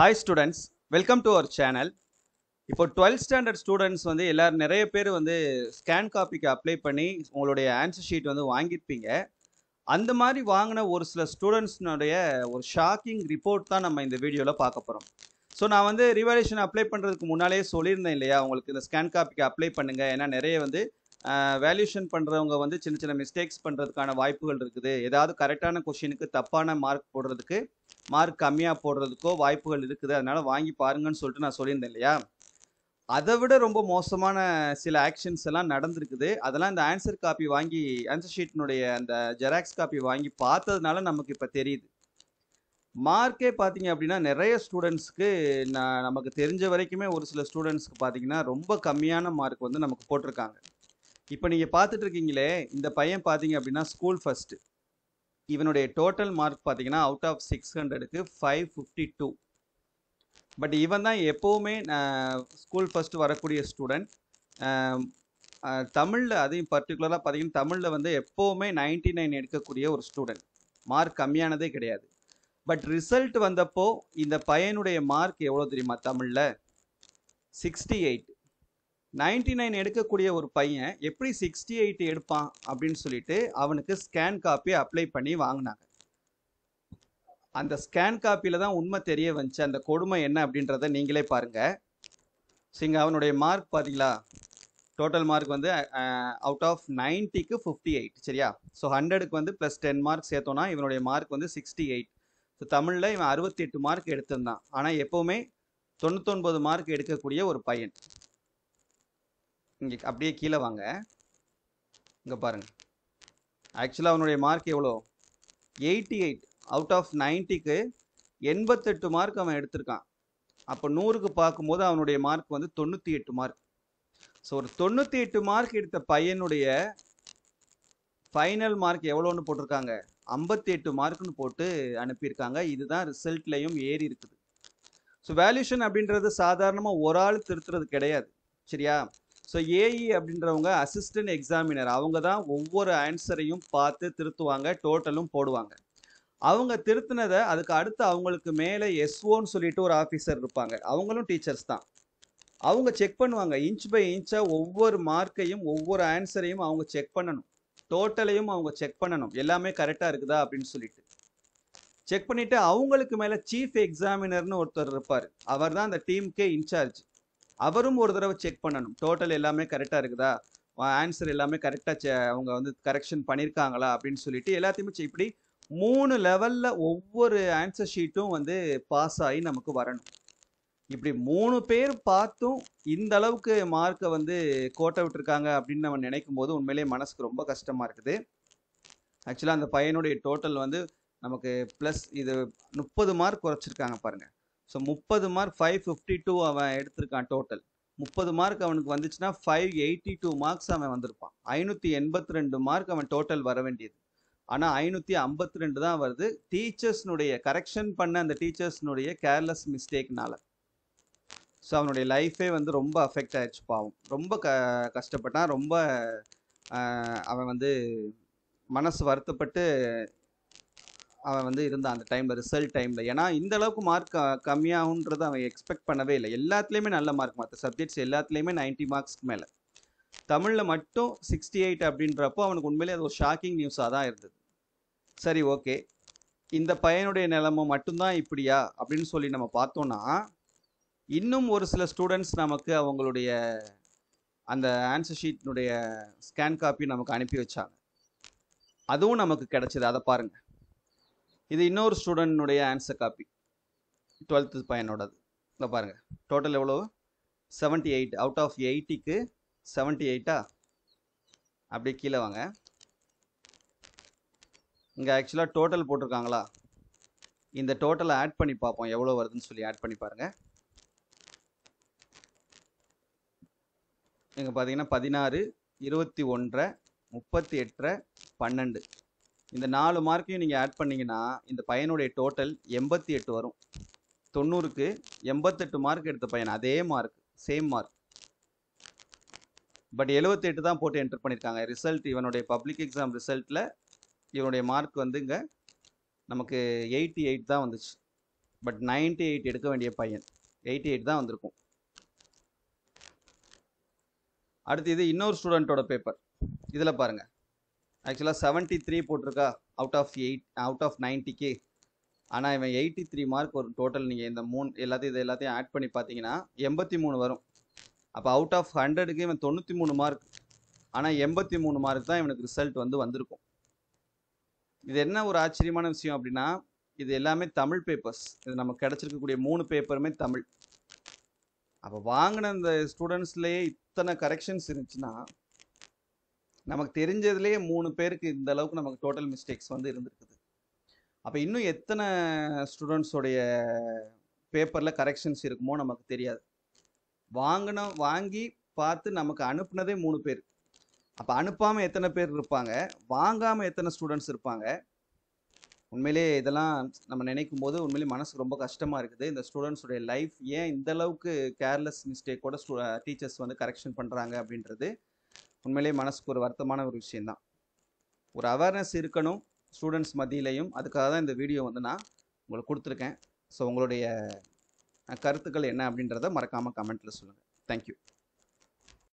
hi students welcome to our channel இப்போ twelfth standard students வந்து எல்லோரும் நிறைய பேர் வந்து ஸ்கேன் காப்பிக்கு அப்ளை பண்ணி உங்களுடைய ஆன்சர் ஷீட் வந்து வாங்கியிருப்பீங்க அந்த மாதிரி வாங்கின ஒரு சில ஸ்டூடெண்ட்ஸ்னுடைய ஒரு ஷாக்கிங் ரிப்போர்ட் தான் நம்ம இந்த வீடியோவில் பார்க்க போகிறோம் ஸோ நான் வந்து ரிவாலேஷன் அப்ளை பண்ணுறதுக்கு முன்னாலே சொல்லியிருந்தேன் இல்லையா உங்களுக்கு இந்த ஸ்கேன் காப்பிக்கு அப்ளை பண்ணுங்கள் ஏன்னா நிறைய வந்து வேல்யூஷன் பண்ணுறவங்க வந்து சின்ன சின்ன மிஸ்டேக்ஸ் பண்ணுறதுக்கான வாய்ப்புகள் இருக்குது ஏதாவது கரெக்டான கொஷினுக்கு தப்பான மார்க் போடுறதுக்கு மார்க் கம்மியாக போடுறதுக்கோ வாய்ப்புகள் இருக்குது அதனால் வாங்கி பாருங்கன்னு சொல்லிட்டு நான் சொல்லியிருந்தேன் இல்லையா அதை விட ரொம்ப மோசமான சில ஆக்ஷன்ஸ் எல்லாம் நடந்திருக்குது அதெல்லாம் இந்த ஆன்சர் காப்பி வாங்கி ஆன்சர் ஷீட்டினுடைய அந்த ஜெராக்ஸ் காப்பி வாங்கி பார்த்ததுனால நமக்கு இப்போ தெரியுது மார்க்கே பார்த்தீங்க அப்படின்னா நிறைய ஸ்டூடெண்ட்ஸ்க்கு நான் நமக்கு தெரிஞ்ச வரைக்குமே ஒரு சில ஸ்டூடெண்ட்ஸ்க்கு பார்த்தீங்கன்னா ரொம்ப கம்மியான மார்க் வந்து நமக்கு போட்டிருக்காங்க இப்போ நீங்கள் பார்த்துட்டு இருக்கீங்களே இந்த பையன் பார்த்தீங்க அப்படின்னா ஸ்கூல் ஃபஸ்ட்டு இவனுடைய டோட்டல் மார்க் பார்த்தீங்கன்னா அவுட் ஆஃப் சிக்ஸ் ஹண்ட்ரடுக்கு ஃபைவ் ஃபிஃப்டி டூ பட் இவன் தான் எப்போவுமே ஸ்கூல் ஃபஸ்ட்டு வரக்கூடிய ஸ்டூடெண்ட் தமிழில் அதையும் பர்டிகுலராக பார்த்தீங்கன்னா தமிழில் வந்து எப்போவுமே நைன்டி நைன் எடுக்கக்கூடிய ஒரு ஸ்டூடெண்ட் மார்க் கம்மியானதே கிடையாது பட் ரிசல்ட் வந்தப்போ இந்த பையனுடைய மார்க் எவ்வளோ தெரியுமா தமிழில் சிக்ஸ்டி எயிட் நைன்டி நைன் எடுக்கக்கூடிய ஒரு பையன் எப்படி சிக்ஸ்டி எயிட் எடுப்பான் அப்படின்னு சொல்லிட்டு அவனுக்கு ஸ்கேன் காப்பி அப்ளை பண்ணி வாங்கினாங்க அந்த ஸ்கேன் காப்பியில் தான் உண்மை தெரிய வந்துச்சு அந்த கொடுமை என்ன அப்படின்றத நீங்களே பாருங்கள் சிங்க அவனுடைய மார்க் பார்த்தீங்களா டோட்டல் மார்க் வந்து அவுட் ஆஃப் நைன்ட்டிக்கு ஃபிஃப்டி எயிட் சரியா ஸோ ஹண்ட்ரடுக்கு வந்து ப்ளஸ் டென் மார்க் சேர்த்தோன்னா இவனுடைய மார்க் வந்து சிக்ஸ்டி எயிட் ஸோ தமிழில் இவன் அறுபத்தி எட்டு மார்க் எடுத்திருந்தான் ஆனால் எப்போவுமே தொண்ணூத்தொன்பது மார்க் எடுக்கக்கூடிய ஒரு பையன் இங்கே அப்படியே கீழே வாங்க இங்கே பாருங்கள் ஆக்சுவலாக அவனுடைய மார்க் எவ்வளோ எயிட்டி எயிட் அவுட் ஆஃப் நைன்ட்டிக்கு எண்பத்தெட்டு மார்க் அவன் எடுத்திருக்கான் அப்போ நூறுக்கு பார்க்கும்போது அவனுடைய மார்க் வந்து தொண்ணூற்றி எட்டு மார்க் ஸோ ஒரு தொண்ணூற்றி எட்டு மார்க் எடுத்த பையனுடைய ஃபைனல் மார்க் எவ்வளோன்னு போட்டிருக்காங்க ஐம்பத்தி எட்டு மார்க்னு போட்டு அனுப்பியிருக்காங்க இதுதான் ரிசல்ட்லேயும் ஏறி இருக்குது ஸோ வேல்யூஷன் அப்படின்றது சாதாரணமாக ஒரு ஆள் திருத்துறது கிடையாது சரியா ஸோ ஏஇ e அப்படின்றவங்க அசிஸ்டன்ட் எக்ஸாமினர் அவங்க தான் ஒவ்வொரு ஆன்சரையும் பார்த்து திருத்துவாங்க டோட்டலும் போடுவாங்க அவங்க திருத்தினதை அதுக்கு அடுத்து அவங்களுக்கு மேலே எஸ்ஓன்னு சொல்லிட்டு ஒரு ஆஃபீஸர் இருப்பாங்க அவங்களும் டீச்சர்ஸ் தான் அவங்க செக் பண்ணுவாங்க இன்ச் பை இன்ச்சாக ஒவ்வொரு மார்க்கையும் ஒவ்வொரு ஆன்சரையும் அவங்க செக் பண்ணணும் டோட்டலையும் அவங்க செக் பண்ணணும் எல்லாமே கரெக்டாக இருக்குதா அப்படின்னு சொல்லிட்டு செக் பண்ணிவிட்டு அவங்களுக்கு மேலே சீஃப் எக்ஸாமினர்னு ஒருத்தர் இருப்பார் அவர் தான் அந்த டீமுக்கே இன்சார்ஜ் அவரும் ஒரு தடவை செக் பண்ணணும் டோட்டல் எல்லாமே கரெக்டாக இருக்குதா ஆன்சர் எல்லாமே கரெக்டாக அவங்க வந்து கரெக்ஷன் பண்ணியிருக்காங்களா அப்படின்னு சொல்லிட்டு எல்லாத்தையுமே இப்படி மூணு லெவலில் ஒவ்வொரு ஆன்சர் ஷீட்டும் வந்து பாஸ் ஆகி நமக்கு வரணும் இப்படி மூணு பேர் பார்த்தும் இந்த அளவுக்கு மார்க்கை வந்து கோட்டை விட்டுருக்காங்க அப்படின்னு நம்ம நினைக்கும் போது உண்மையிலேயே மனசுக்கு ரொம்ப கஷ்டமாக இருக்குது ஆக்சுவலாக அந்த பையனுடைய டோட்டல் வந்து நமக்கு ப்ளஸ் இது முப்பது மார்க் குறைச்சிருக்காங்க பாருங்கள் ஸோ முப்பது மார்க் ஃபைவ் ஃபிஃப்டி டூ அவன் எடுத்திருக்கான் டோட்டல் முப்பது மார்க் அவனுக்கு வந்துச்சுன்னா ஃபைவ் எயிட்டி டூ மார்க்ஸ் அவன் வந்திருப்பான் ஐநூற்றி எண்பத்தி ரெண்டு மார்க் அவன் டோட்டல் வர வேண்டியது ஆனால் ஐநூற்றி ஐம்பத்தி ரெண்டு தான் வருது டீச்சர்ஸ்னுடைய கரெக்ஷன் பண்ண அந்த டீச்சர்ஸ்னுடைய கேர்லெஸ் மிஸ்டேக்னால ஸோ அவனுடைய லைஃபே வந்து ரொம்ப அஃபெக்ட் ஆயிடுச்சு பாவம் ரொம்ப க கஷ்டப்பட்டான் ரொம்ப அவன் வந்து மனசு வருத்தப்பட்டு அவன் வந்து இருந்தான் அந்த டைமில் ரிசல்ட் டைமில் ஏன்னா இந்த அளவுக்கு மார்க் கம்மியாகுன்றது அவன் எக்ஸ்பெக்ட் பண்ணவே இல்லை எல்லாத்துலேயுமே நல்ல மார்க் மற்ற சப்ஜெக்ட்ஸ் எல்லாத்துலேயுமே நைன்ட்டி மார்க்ஸ்க்கு மேலே தமிழில் மட்டும் சிக்ஸ்டி எயிட் அப்படின்றப்போ அவனுக்கு உண்மையிலே அது ஒரு ஷாக்கிங் நியூஸாக தான் இருந்தது சரி ஓகே இந்த பையனுடைய நிலைமை மட்டும்தான் இப்படியா அப்படின்னு சொல்லி நம்ம பார்த்தோன்னா இன்னும் ஒரு சில ஸ்டூடெண்ட்ஸ் நமக்கு அவங்களுடைய அந்த ஆன்சர் ஷீட்னுடைய ஸ்கேன் காப்பி நமக்கு அனுப்பி வச்சாங்க அதுவும் நமக்கு கிடச்சிது அதை பாருங்கள் இது இன்னொரு ஸ்டூடெண்ட்னுடைய ஆன்சர் காப்பி டுவெல்த்து பையனோடது இல்லை பாருங்கள் டோட்டல் எவ்வளோ செவன்ட்டி எயிட் அவுட் ஆஃப் எயிட்டிக்கு செவன்ட்டி எயிட்டா அப்படியே கீழே வாங்க இங்கே ஆக்சுவலாக டோட்டல் போட்டிருக்காங்களா இந்த டோட்டலை ஆட் பண்ணி பார்ப்போம் எவ்வளோ வருதுன்னு சொல்லி ஆட் பண்ணி பாருங்கள் இங்கே பார்த்தீங்கன்னா பதினாறு இருபத்தி ஒன்றரை முப்பத்தி எட்டரை பன்னெண்டு இந்த நாலு மார்க்கையும் நீங்கள் ஆட் பண்ணிங்கன்னா இந்த பையனுடைய டோட்டல் எண்பத்தி எட்டு வரும் தொண்ணூறுக்கு எண்பத்தெட்டு மார்க் எடுத்த பையன் அதே மார்க் சேம் மார்க் பட் எழுபத்தெட்டு தான் போட்டு என்டர் பண்ணியிருக்காங்க ரிசல்ட் இவனுடைய பப்ளிக் எக்ஸாம் ரிசல்ட்டில் இவனுடைய மார்க் வந்துங்க நமக்கு எயிட்டி எயிட் தான் வந்துச்சு பட் நைன்டி எயிட் எடுக்க வேண்டிய பையன் எயிட்டி எயிட் தான் வந்திருக்கும் அடுத்து இது இன்னொரு ஸ்டூடெண்ட்டோட பேப்பர் இதில் பாருங்கள் ஆக்சுவலாக செவன்ட்டி த்ரீ போட்டிருக்கா out of eight out of நைன்ட்டிக்கு ஆனால் இவன் எயிட்டி த்ரீ மார்க் ஒரு டோட்டல் நீங்கள் இந்த மூணு எல்லாத்தையும் இது எல்லாத்தையும் ஆட் பண்ணி பார்த்தீங்கன்னா எண்பத்தி மூணு வரும் அப்போ அவுட் ஆஃப் ஹண்ட்ரடுக்கு இவன் தொண்ணூற்றி மூணு மார்க் ஆனால் எண்பத்தி மூணு மார்க் தான் இவனுக்கு ரிசல்ட் வந்து வந்திருக்கும் இது என்ன ஒரு ஆச்சரியமான விஷயம் அப்படின்னா இது எல்லாமே தமிழ் பேப்பர்ஸ் இது நமக்கு கிடச்சிருக்கக்கூடிய மூணு பேப்பருமே தமிழ் அப்போ வாங்கின இந்த ஸ்டூடெண்ட்ஸ்லேயே இத்தனை கரெக்ஷன்ஸ் இருந்துச்சுன்னா நமக்கு தெரிஞ்சதுலேயே மூணு பேருக்கு இந்த அளவுக்கு நமக்கு டோட்டல் மிஸ்டேக்ஸ் வந்து இருந்திருக்குது அப்போ இன்னும் எத்தனை ஸ்டூடெண்ட்ஸோடைய பேப்பரில் கரெக்ஷன்ஸ் இருக்குமோ நமக்கு தெரியாது வாங்கின வாங்கி பார்த்து நமக்கு அனுப்புனதே மூணு பேர் அப்போ அனுப்பாமல் எத்தனை பேர் இருப்பாங்க வாங்காமல் எத்தனை ஸ்டூடெண்ட்ஸ் இருப்பாங்க உண்மையிலே இதெல்லாம் நம்ம நினைக்கும் போது உண்மையிலே மனசு ரொம்ப கஷ்டமாக இருக்குது இந்த ஸ்டூடெண்ட்ஸுடைய லைஃப் ஏன் இந்தளவுக்கு கேர்லெஸ் மிஸ்டேக்கோட ஸ்டூ டீச்சர்ஸ் வந்து கரெக்ஷன் பண்ணுறாங்க அப்படின்றது உண்மையிலேயே மனசுக்கு ஒரு வருத்தமான ஒரு விஷயந்தான் ஒரு அவேர்னஸ் இருக்கணும் ஸ்டூடெண்ட்ஸ் மத்தியிலையும் அதுக்காக தான் இந்த வீடியோ வந்து நான் உங்களுக்கு கொடுத்துருக்கேன் ஸோ உங்களுடைய கருத்துக்கள் என்ன அப்படின்றத மறக்காமல் கமெண்ட்டில் சொல்லுங்கள் தேங்க்யூ